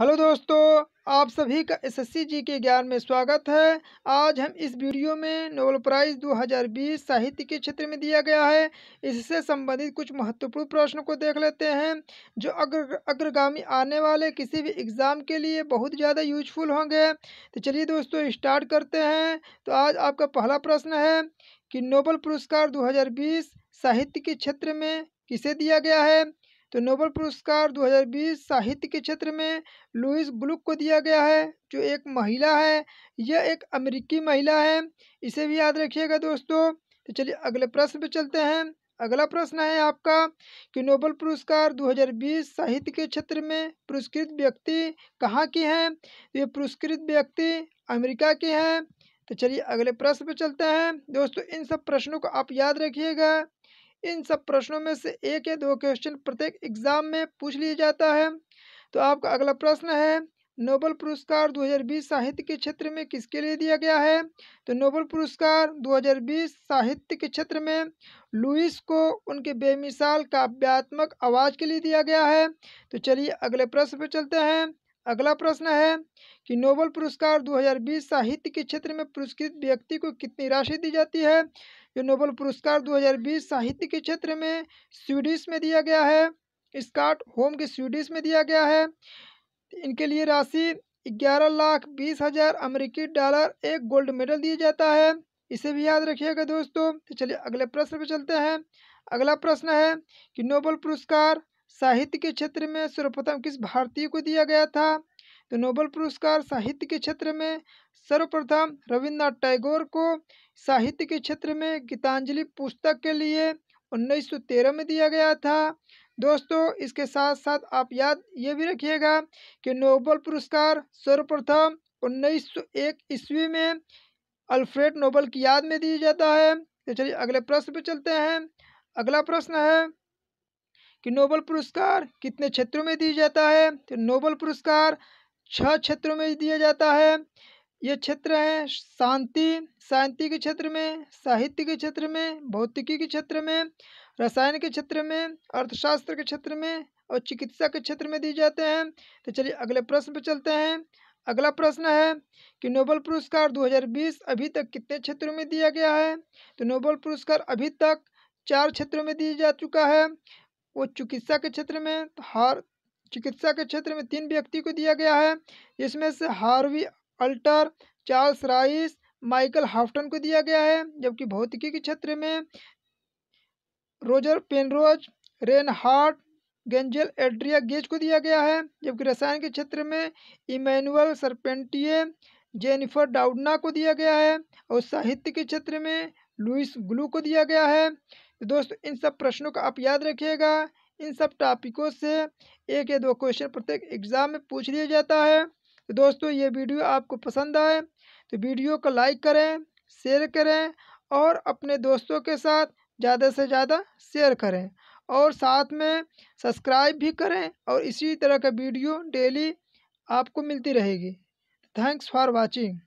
hello दोस्तों आप सभी का एसएससी जी के ज्ञान में स्वागत है आज हम इस वीडियो में नोबल प्राइज़ 2020 साहित्य के क्षेत्र में दिया गया है इससे संबंधित कुछ महत्वपूर्ण प्रश्नों को देख लेते हैं जो अग्र अग्रगामी आने वाले किसी भी एग्ज़ाम के लिए बहुत ज़्यादा यूजफुल होंगे तो चलिए दोस्तों स्टार्ट करते हैं तो आज आपका पहला प्रश्न है कि नोबल पुरस्कार दो साहित्य के क्षेत्र में किसे दिया गया है तो नोबल पुरस्कार 2020 साहित्य के क्षेत्र में लुइस ग्लुक को दिया गया है जो एक महिला है यह एक अमेरिकी महिला है इसे भी याद रखिएगा दोस्तों तो चलिए अगले प्रश्न पे चलते हैं अगला प्रश्न है आपका कि नोबल पुरस्कार 2020 साहित्य के क्षेत्र में पुरस्कृत व्यक्ति कहाँ की हैं तो ये पुरस्कृत व्यक्ति अमेरिका के हैं तो चलिए अगले प्रश्न पे चलते हैं दोस्तों इन सब प्रश्नों को आप याद रखिएगा इन सब प्रश्नों में से एक या दो क्वेश्चन प्रत्येक एग्जाम में पूछ लिया जाता है तो आपका अगला प्रश्न है नोबल पुरस्कार 2020 साहित्य के क्षेत्र में किसके लिए दिया गया है तो नोबल पुरस्कार 2020 साहित्य के क्षेत्र में लुइस को उनके बेमिसाल काव्यात्मक आवाज़ के लिए दिया गया है तो चलिए अगले प्रश्न पर चलते हैं अगला प्रश्न है कि नोबल पुरस्कार 2020 साहित्य के क्षेत्र में पुरस्कृत व्यक्ति को कितनी राशि दी जाती है जो नोबल पुरस्कार 2020 साहित्य के क्षेत्र में स्वीडिश में दिया गया है स्कॉट होम के स्वीडिश में दिया गया है इनके लिए राशि ग्यारह लाख बीस हज़ार अमरीकी डॉलर एक गोल्ड मेडल दिया जाता है इसे भी याद रखिएगा दोस्तों तो चलिए अगले प्रश्न पर चलते हैं अगला प्रश्न है कि नोबल पुरस्कार साहित्य के क्षेत्र में सर्वप्रथम किस भारतीय को दिया गया था तो नोबल पुरस्कार साहित्य के क्षेत्र में सर्वप्रथम रविन्द्रनाथ टैगोर को साहित्य के क्षेत्र में गीतांजलि पुस्तक के लिए 1913 में दिया गया था दोस्तों इसके साथ साथ आप याद ये भी रखिएगा कि नोबल पुरस्कार सर्वप्रथम 1901 ईस्वी में अल्फ्रेड नोबल की याद में दिया जाता है तो चलिए अगले प्रश्न पे चलते हैं अगला प्रश्न है कि नोबल पुरस्कार कितने क्षेत्रों में दिया जाता है तो नोबल पुरस्कार छह क्षेत्रों में दिया जाता है ये क्षेत्र हैं शांति शांति के क्षेत्र में साहित्य के क्षेत्र में भौतिकी के क्षेत्र में रसायन के क्षेत्र में अर्थशास्त्र के क्षेत्र में और चिकित्सा के क्षेत्र में दिए जाते हैं तो चलिए अगले प्रश्न पर चलते हैं अगला प्रश्न है कि नोबल पुरस्कार 2020 अभी तक कितने क्षेत्रों में दिया गया है तो नोबल पुरस्कार अभी तक चार क्षेत्रों में दिया जा चुका है वो चिकित्सा के क्षेत्र में तो हार चिकित्सा के क्षेत्र में तीन व्यक्ति को दिया गया है इसमें से Harvey Alter Charles Rice Michael Houghton को दिया गया है जबकि भौतिकी के क्षेत्र में Roger Penrose Reinhard Genzel Andrea Ghez को दिया गया है जबकि रसायन के क्षेत्र में इमैनुअल सरपेंटिए जेनिफर डाउडना को दिया गया है और साहित्य के क्षेत्र में लुइस ग्लू को दिया गया है तो दोस्तों इन सब प्रश्नों का आप याद रखिएगा इन सब टॉपिकों से एक या दो क्वेश्चन प्रत्येक एग्ज़ाम में पूछ लिया जाता है तो दोस्तों ये वीडियो आपको पसंद आए तो वीडियो को लाइक करें शेयर करें और अपने दोस्तों के साथ ज़्यादा से ज़्यादा शेयर करें और साथ में सब्सक्राइब भी करें और इसी तरह का वीडियो डेली आपको मिलती रहेगी थैंक्स फॉर वॉचिंग